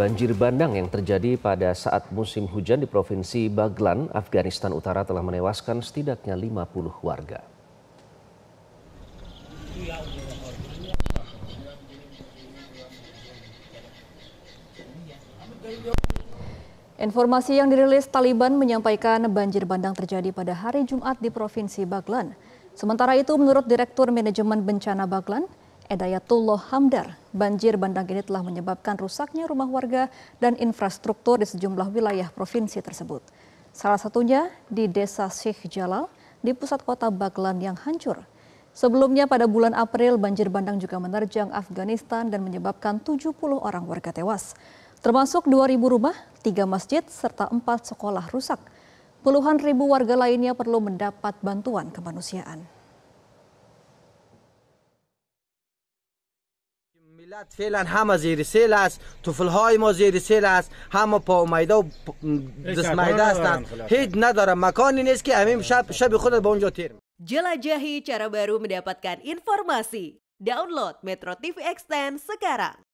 Banjir bandang yang terjadi pada saat musim hujan di Provinsi Baglan, Afghanistan Utara telah menewaskan setidaknya 50 warga. Informasi yang dirilis Taliban menyampaikan banjir bandang terjadi pada hari Jumat di Provinsi Baglan. Sementara itu, menurut Direktur Manajemen Bencana Baglan, Edayatullah Hamdar, banjir bandang ini telah menyebabkan rusaknya rumah warga dan infrastruktur di sejumlah wilayah provinsi tersebut. Salah satunya di Desa Sheikh Jalal di pusat kota Baglan yang hancur. Sebelumnya pada bulan April banjir bandang juga menerjang Afghanistan dan menyebabkan 70 orang warga tewas. Termasuk 2.000 rumah, 3 masjid, serta 4 sekolah rusak. Puluhan ribu warga lainnya perlu mendapat bantuan kemanusiaan. ملت فعلا همه زیر سیل است طفل های ما زیر سیل است همه پا امیده و دستمیده هستند هیچ نداره مکانی نیست که همین شب شب خود به اونجا تیر جلجهی چرا بارو mendapatkan informasi download Metro TV Extend sekarang